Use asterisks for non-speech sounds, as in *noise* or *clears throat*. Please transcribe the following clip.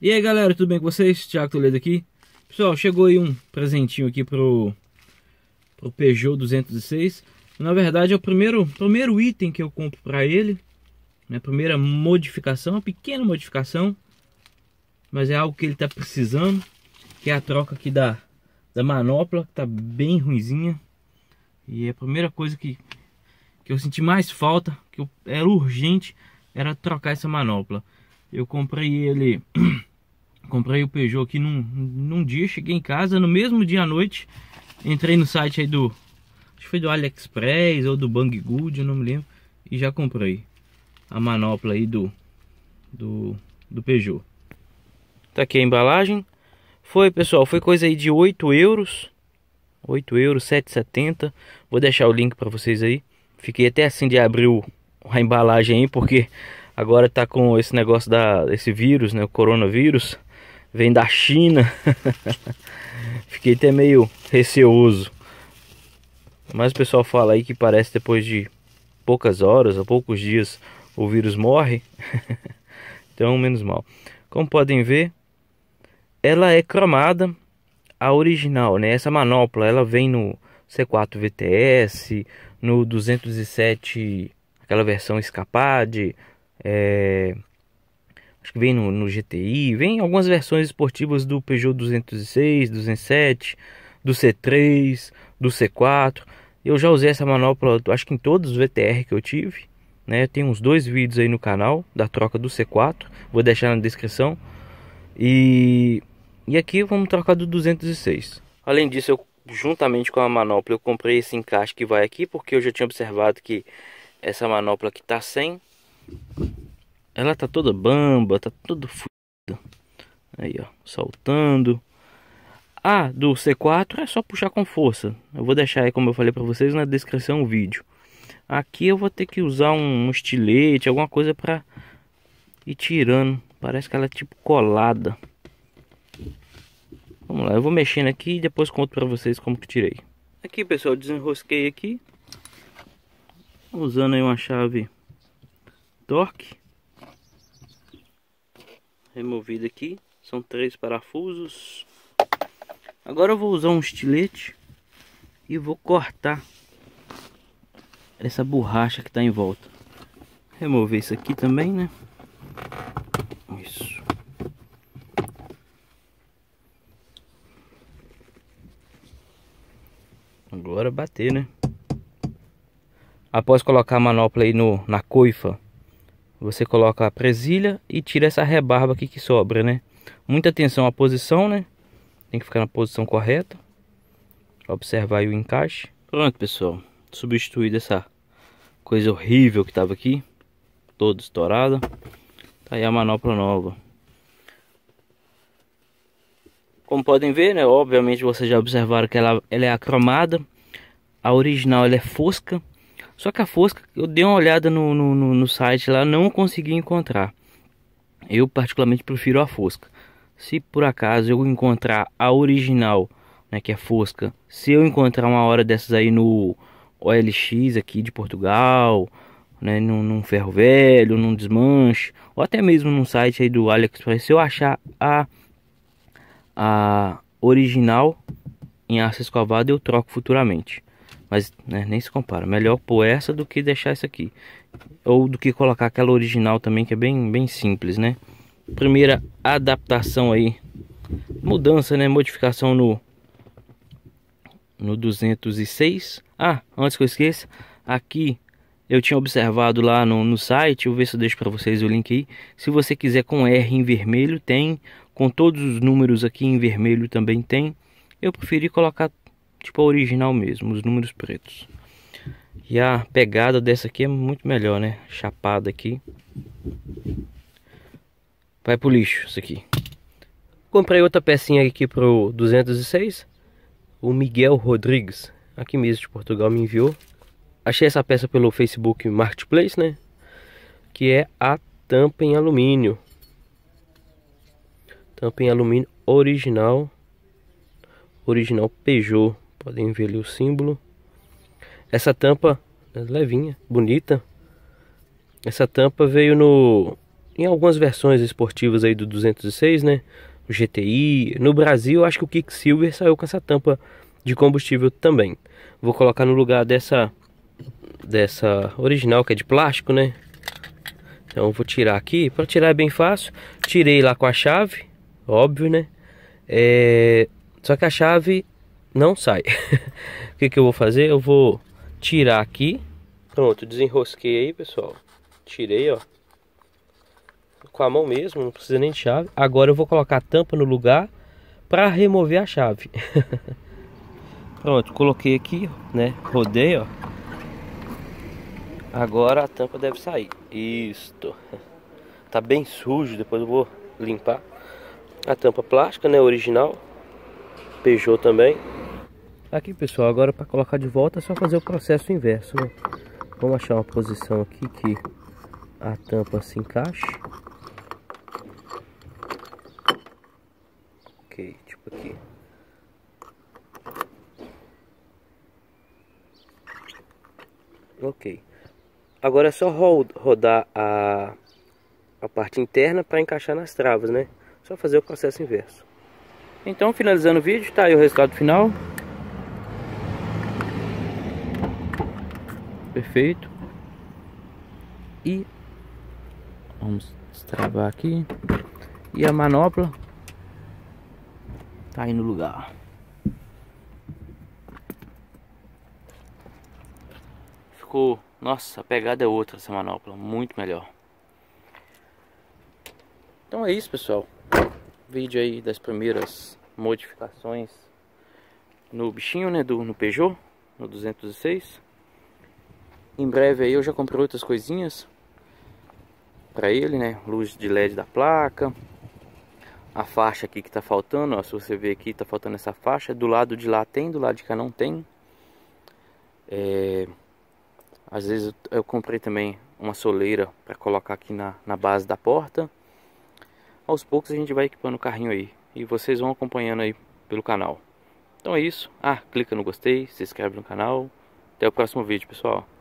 E aí galera, tudo bem com vocês? Thiago Toledo aqui. Pessoal, chegou aí um presentinho aqui pro, pro Peugeot 206. Na verdade é o primeiro, primeiro item que eu compro para ele. Minha né? primeira modificação, uma pequena modificação. Mas é algo que ele tá precisando. Que é a troca aqui da, da manopla, que tá bem ruimzinha E é a primeira coisa que, que eu senti mais falta, que eu, era urgente, era trocar essa manopla. Eu comprei ele... *clears throat* Comprei o Peugeot aqui num, num dia, cheguei em casa, no mesmo dia à noite, entrei no site aí do. Acho que foi do AliExpress ou do Banggood eu não me lembro. E já comprei a manopla aí do, do, do Peugeot. Tá aqui a embalagem. Foi, pessoal, foi coisa aí de 8 euros. 8 euros, 7,70. Vou deixar o link para vocês aí. Fiquei até assim de abrir o, a embalagem aí, porque agora tá com esse negócio da esse vírus, né, o coronavírus vem da China. *laughs* Fiquei até meio receoso. Mas o pessoal fala aí que parece depois de poucas horas ou poucos dias o vírus morre. *laughs* então, menos mal. Como podem ver, ela é cromada a original, né? Essa manopla, ela vem no C4 VTS, no 207, aquela versão escapade, é, acho que vem no, no GTI, vem algumas versões esportivas do Peugeot 206, 207, do C3, do C4. Eu já usei essa manopla, acho que em todos os VTR que eu tive. Né? Tem uns dois vídeos aí no canal da troca do C4, vou deixar na descrição. E, e aqui vamos trocar do 206. Além disso, eu, juntamente com a manopla, eu comprei esse encaixe que vai aqui, porque eu já tinha observado que essa manopla aqui está sem. Ela tá toda bamba, tá toda fudida. Aí, ó, saltando. A ah, do C4 é só puxar com força. Eu vou deixar aí, como eu falei pra vocês, na descrição o vídeo. Aqui eu vou ter que usar um estilete, alguma coisa pra ir tirando. Parece que ela é tipo colada. Vamos lá, eu vou mexendo aqui e depois conto pra vocês como que tirei. Aqui, pessoal, desenrosquei aqui. Usando aí uma chave torque removido aqui. São três parafusos. Agora eu vou usar um estilete e vou cortar essa borracha que está em volta. Remover isso aqui também, né? Isso. Agora bater, né? Após colocar a manopla aí no, na coifa você coloca a presilha e tira essa rebarba aqui que sobra, né? Muita atenção à posição, né? Tem que ficar na posição correta. Observar o encaixe. Pronto, pessoal. Substituído essa coisa horrível que tava aqui. Toda estourada. Tá aí a manopla nova. Como podem ver, né? Obviamente vocês já observaram que ela, ela é acromada. A original ela é fosca. Só que a Fosca, eu dei uma olhada no, no, no site lá, não consegui encontrar. Eu particularmente prefiro a Fosca. Se por acaso eu encontrar a original, né, que é Fosca, se eu encontrar uma hora dessas aí no OLX aqui de Portugal, né, num, num ferro velho, num desmanche, ou até mesmo num site aí do AliExpress, se eu achar a, a original em aço escovado, eu troco futuramente. Mas né, nem se compara. Melhor pôr essa do que deixar essa aqui. Ou do que colocar aquela original também, que é bem, bem simples, né? Primeira adaptação aí. Mudança, né? Modificação no, no 206. Ah, antes que eu esqueça. Aqui eu tinha observado lá no, no site. Eu vou ver se eu deixo para vocês o link aí. Se você quiser com R em vermelho, tem. Com todos os números aqui em vermelho também tem. Eu preferi colocar tipo a original mesmo, os números pretos. E a pegada dessa aqui é muito melhor, né? Chapada aqui. Vai pro lixo isso aqui. Comprei outra pecinha aqui pro 206. O Miguel Rodrigues, aqui mesmo de Portugal, me enviou. Achei essa peça pelo Facebook Marketplace, né? Que é a tampa em alumínio. Tampa em alumínio original. Original Peugeot Podem ver ali o símbolo. Essa tampa é levinha, bonita. Essa tampa veio no em algumas versões esportivas aí do 206, né? O GTI. No Brasil, acho que o Kicksilver saiu com essa tampa de combustível também. Vou colocar no lugar dessa dessa original que é de plástico, né? Então vou tirar aqui. Para tirar é bem fácil. Tirei lá com a chave, óbvio, né? É... Só que a chave não sai. *laughs* o que, que eu vou fazer? Eu vou tirar aqui. Pronto, desenrosquei aí, pessoal. Tirei, ó. Com a mão mesmo, não precisa nem de chave. Agora eu vou colocar a tampa no lugar para remover a chave. *laughs* Pronto, coloquei aqui, né? Rodei, ó. Agora a tampa deve sair. Isto. *laughs* Tá bem sujo, depois eu vou limpar. A tampa plástica, né? Original. Peugeot também. Aqui pessoal, agora para colocar de volta é só fazer o processo inverso, né? Vamos achar uma posição aqui que a tampa se encaixe. Ok, tipo aqui. Ok. Agora é só rodar a, a parte interna para encaixar nas travas, né? Só fazer o processo inverso. Então, finalizando o vídeo, tá aí o resultado final. perfeito. E vamos destravar aqui. E a manopla tá aí no lugar. Ficou, nossa, a pegada é outra essa manopla, muito melhor. Então é isso, pessoal. Vídeo aí das primeiras modificações no bichinho, né, do no Peugeot, no 206. Em breve aí eu já comprei outras coisinhas para ele, né? Luz de LED da placa. A faixa aqui que tá faltando, ó, se você ver aqui, tá faltando essa faixa. Do lado de lá tem, do lado de cá não tem. É... Às vezes eu, eu comprei também uma soleira para colocar aqui na, na base da porta. Aos poucos a gente vai equipando o carrinho aí. E vocês vão acompanhando aí pelo canal. Então é isso. Ah, clica no gostei, se inscreve no canal. Até o próximo vídeo, pessoal.